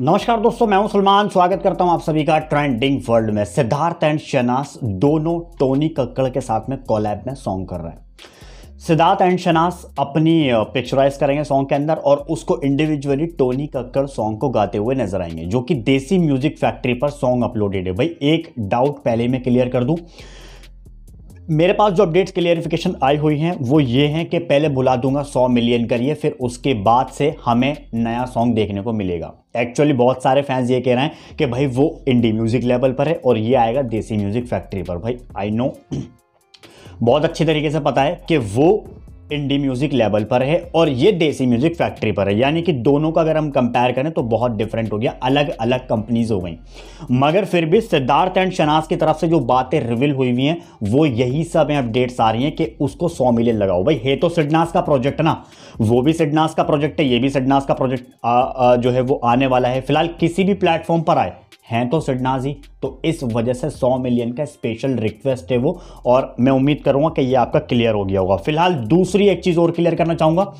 नमस्कार दोस्तों मैं हूं सलमान स्वागत करता हूं आप सभी का ट्रेंडिंग वर्ल्ड में सिद्धार्थ एंड शनास दोनों टोनी कक्कड़ के साथ में कॉलैब में सॉन्ग कर रहे हैं सिद्धार्थ एंड शनास अपनी पिक्चराइज करेंगे सॉन्ग के अंदर और उसको इंडिविजुअली टोनी कक्कड़ सॉन्ग को गाते हुए नजर आएंगे जो कि देसी म्यूजिक फैक्ट्री पर सॉन्ग अपलोडेड है भाई एक डाउट पहले मैं क्लियर कर दूँ मेरे पास जो अपडेट्स क्लियरिफिकेशन आई हुई हैं वो ये हैं कि पहले बुला दूंगा 100 मिलियन करिए फिर उसके बाद से हमें नया सॉन्ग देखने को मिलेगा एक्चुअली बहुत सारे फैंस ये कह रहे हैं कि भाई वो इंडी म्यूज़िक लेवल पर है और ये आएगा देसी म्यूज़िक फैक्ट्री पर भाई आई नो बहुत अच्छे तरीके से पता है कि वो इंडी म्यूज़िक लेवल पर है और ये देसी म्यूज़िक फैक्ट्री पर है यानी कि दोनों का अगर हम कंपेयर करें तो बहुत डिफरेंट हो गया अलग अलग कंपनीज हो गई मगर फिर भी सिद्धार्थ एंड शनाज की तरफ से जो बातें रिविल हुई हुई हैं वो यही सब अपडेट्स आ रही हैं कि उसको सौ मिलियन लगाओ भाई तो है तो सिडनास का प्रोजेक्ट ना वो भी सिडनास का प्रोजेक्ट है ये भी सिडनास का प्रोजेक्ट जो है वो आने वाला है फिलहाल किसी भी प्लेटफॉर्म पर आए हैं तो सिडनास ही तो इस वजह से 100 मिलियन का स्पेशल रिक्वेस्ट है वो और मैं उम्मीद करूंगा कि ये आपका क्लियर हो गया होगा फिलहाल दूसरी एक चीज़ और क्लियर करना चाहूंगा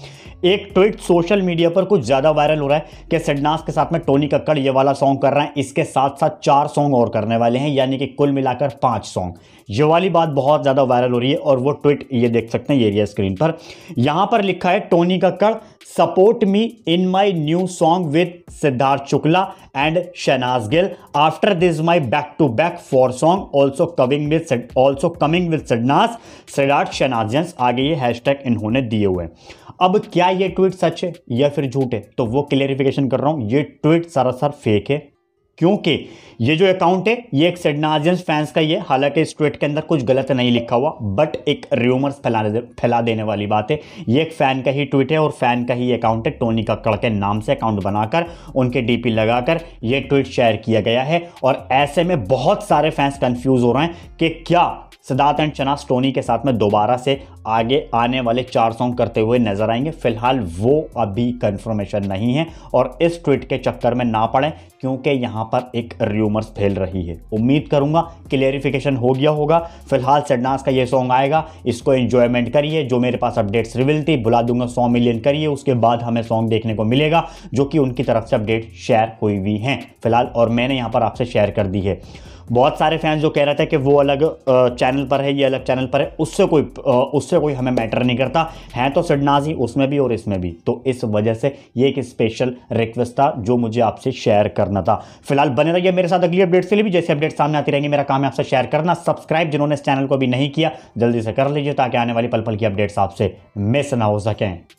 एक ट्वीट सोशल मीडिया पर कुछ ज़्यादा वायरल हो रहा है कि सिडनास के साथ में टोनी कक्कड़ ये वाला सॉन्ग कर रहे हैं इसके साथ साथ चार सॉन्ग और करने वाले हैं यानी कि कुल मिलाकर पाँच सॉन्ग ये वाली बात बहुत ज़्यादा वायरल हो रही है और वो ट्वीट ये देख सकते हैं ये एरिया स्क्रीन पर यहाँ पर लिखा है Tony Kakkar support me in my new song with Siddharth Shukla and Shehnaaz Gill after this my went back to back four song also coming with also coming with Sadnas Siddharth Shanazians आगे ये हैशटैग इन्होंने दिए हुए हैं अब क्या ये ट्वीट सच है या फिर झूठ है तो वो क्लियरिफिकेशन कर रहा हूँ ये ट्वीट सरासर फेक है क्योंकि ये जो अकाउंट है ये एक सेडनाजियंस फैंस का ही है हालांकि इस ट्वीट के अंदर कुछ गलत नहीं लिखा हुआ बट एक र्यूमर्स फैला फैला देने वाली बात है ये एक फ़ैन का ही ट्वीट है और फ़ैन का ही अकाउंट है टोनी कड़ के नाम से अकाउंट बनाकर उनके डीपी लगाकर ये ट्वीट शेयर किया गया है और ऐसे में बहुत सारे फैंस कन्फ्यूज़ हो रहे हैं कि क्या सिद्धार्थ एंड चनास टोनी के साथ में दोबारा से आगे आने वाले चार सॉन्ग करते हुए नजर आएंगे फिलहाल वो अभी कंफर्मेशन नहीं है और इस ट्वीट के चक्कर में ना पड़ें क्योंकि यहाँ पर एक र्यूमर्स फैल रही है उम्मीद करूंगा क्लियरिफिकेशन हो गया होगा फिलहाल सेडनास का ये सॉन्ग आएगा इसको एंजॉयमेंट करिए जो मेरे पास अपडेट्स रिविल थी बुला दूंगा सौ मिलियन करिए उसके बाद हमें सॉन्ग देखने को मिलेगा जो कि उनकी तरफ से अपडेट शेयर हुई हुई हैं फिलहाल और मैंने यहाँ पर आपसे शेयर कर दी है बहुत सारे फैंस जो कह रहे थे कि वो अलग चैनल पर है ये अलग चैनल पर है उससे कोई उससे कोई हमें मैटर नहीं करता हैं तो सिडनाज ही उसमें भी और इसमें भी तो इस वजह से ये एक स्पेशल रिक्वेस्ट था जो मुझे आपसे शेयर करना था फिलहाल बने रहिए मेरे साथ अगली अपडेट्स के लिए भी जैसे अपडेट सामने आती रहेंगे मेरा काम है आपसे शेयर करना सब्सक्राइब जिन्होंने इस चैनल को अभी नहीं किया जल्दी से कर लीजिए ताकि आने वाली पल पल की अपडेट्स आपसे मिस ना हो सकें